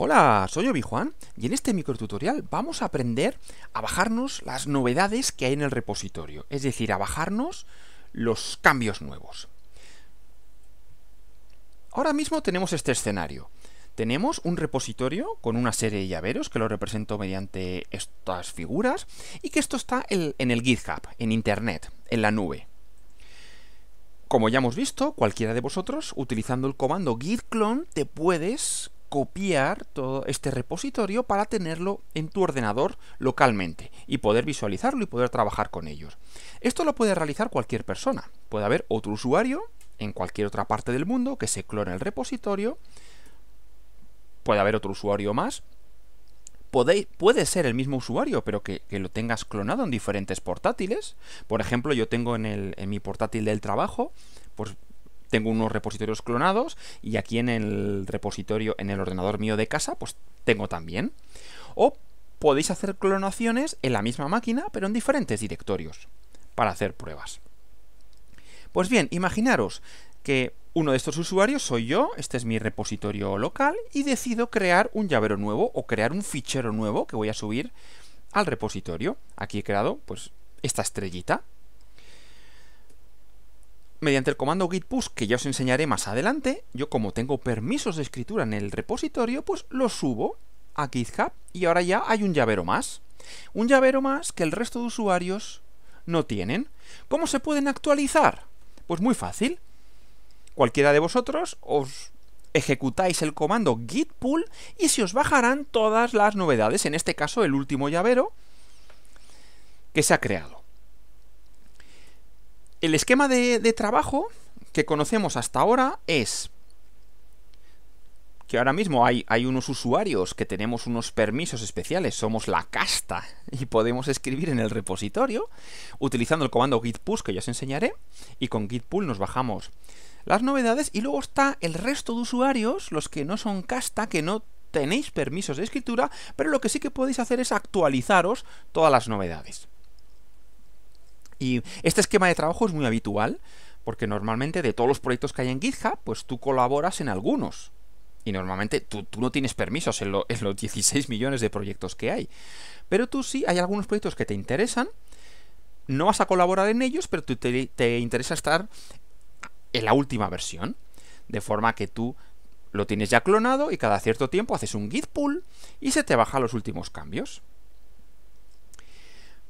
Hola, soy Obi Juan y en este microtutorial vamos a aprender a bajarnos las novedades que hay en el repositorio, es decir, a bajarnos los cambios nuevos. Ahora mismo tenemos este escenario. Tenemos un repositorio con una serie de llaveros que lo represento mediante estas figuras y que esto está en el GitHub, en Internet, en la nube. Como ya hemos visto, cualquiera de vosotros, utilizando el comando git clone, te puedes copiar todo este repositorio para tenerlo en tu ordenador localmente y poder visualizarlo y poder trabajar con ellos. Esto lo puede realizar cualquier persona. Puede haber otro usuario en cualquier otra parte del mundo que se clone el repositorio. Puede haber otro usuario más. Puede, ser el mismo usuario, pero que, lo tengas clonado en diferentes portátiles. Por ejemplo, yo tengo en, mi portátil del trabajo, pues tengo unos repositorios clonados y aquí en el repositorio, en el ordenador mío de casa, pues tengo también. O podéis hacer clonaciones en la misma máquina, pero en diferentes directorios, para hacer pruebas. Pues bien, imaginaros que uno de estos usuarios soy yo, este es mi repositorio local, y decido crear un llavero nuevo o crear un fichero nuevo que voy a subir al repositorio. Aquí he creado pues esta estrellita, Mediante el comando git push, que ya os enseñaré más adelante, yo como tengo permisos de escritura en el repositorio, pues lo subo a GitHub y ahora ya hay un llavero más. Un llavero más que el resto de usuarios no tienen. ¿Cómo se pueden actualizar? Pues muy fácil. Cualquiera de vosotros os ejecutáis el comando git pull y se os bajarán todas las novedades, en este caso el último llavero que se ha creado. El esquema de, trabajo que conocemos hasta ahora es que ahora mismo hay, hay, unos usuarios que tenemos unos permisos especiales, somos la casta y podemos escribir en el repositorio utilizando el comando git push que ya os enseñaré y con git pull nos bajamos las novedades y luego está el resto de usuarios, los que no son casta, que no tenéis permisos de escritura, pero lo que sí que podéis hacer es actualizaros todas las novedades. Y este esquema de trabajo es muy habitual, porque normalmente de todos los proyectos que hay en GitHub, pues tú colaboras en algunos. Y normalmente tú, no tienes permisos en, los 16 millones de proyectos que hay. Pero tú sí, hay algunos proyectos que te interesan, no vas a colaborar en ellos, pero te, te, interesa estar en la última versión. De forma que tú lo tienes ya clonado y cada cierto tiempo haces un git pull y se te baja los últimos cambios.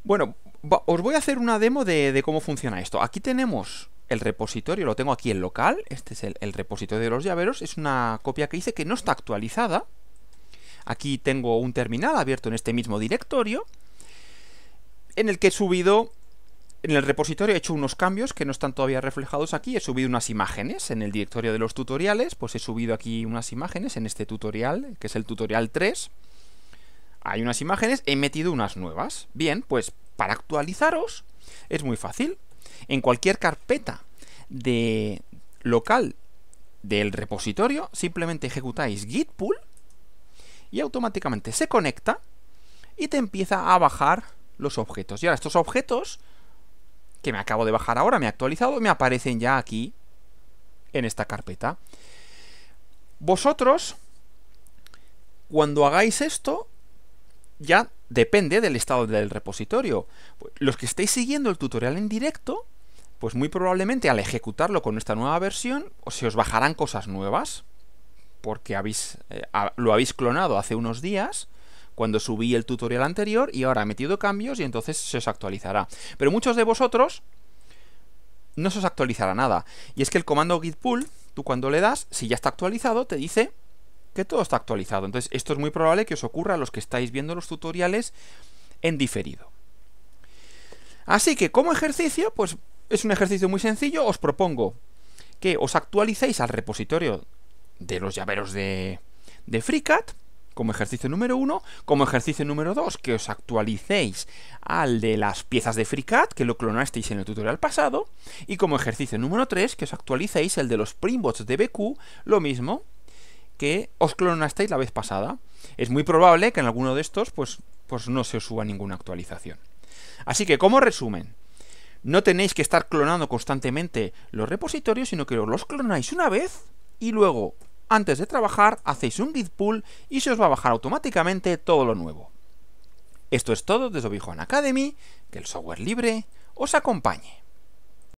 Bueno, os voy a hacer una demo de, cómo funciona esto. Aquí tenemos el repositorio, lo tengo aquí en local. Este es el, el repositorio de los llaveros. Es una copia que hice que no está actualizada. Aquí tengo un terminal abierto en este mismo directorio. En el que he subido en el repositorio he hecho unos cambios que no están todavía reflejados aquí. He subido unas imágenes en el directorio de los tutoriales. Pues he subido aquí unas imágenes en este tutorial, que es el tutorial 3. Hay unas imágenes, he metido unas nuevas. Bien, pues para actualizaros es muy fácil. En cualquier carpeta de local del repositorio, simplemente ejecutáis git pull y automáticamente se conecta y te empieza a bajar los objetos. Y ahora estos objetos que me acabo de bajar ahora, me he actualizado, me aparecen ya aquí en esta carpeta. Vosotros, cuando hagáis esto, ya depende del estado del repositorio. Los que estéis siguiendo el tutorial en directo, pues muy probablemente al ejecutarlo con esta nueva versión, se os bajarán cosas nuevas, porque eh, lo habéis clonado hace unos días, cuando subí el tutorial anterior, y ahora he metido cambios y entonces se os actualizará. Pero muchos de vosotros no se os actualizará nada. Y es que el comando git pull, tú cuando le das, si ya está actualizado, te dice que todo está actualizado. Entonces, esto es muy probable que os ocurra a los que estáis viendo los tutoriales en diferido. Así que, como ejercicio, pues es un ejercicio muy sencillo, os propongo que os actualicéis al repositorio de los llaveros de, de FreeCAD, como ejercicio número uno, como ejercicio número dos, que os actualicéis al de las piezas de FreeCAD, que lo clonasteis en el tutorial pasado, y como ejercicio número tres, que os actualicéis el de los Primbots de BQ, lo mismo, que os clonasteis la vez pasada. Es muy probable que en alguno de estos pues, pues no se os suba ninguna actualización. Así que, como resumen, no tenéis que estar clonando constantemente los repositorios, sino que los clonáis una vez y luego, antes de trabajar, hacéis un git pull y se os va a bajar automáticamente todo lo nuevo. Esto es todo desde Obijuan Academy, que el software libre os acompañe.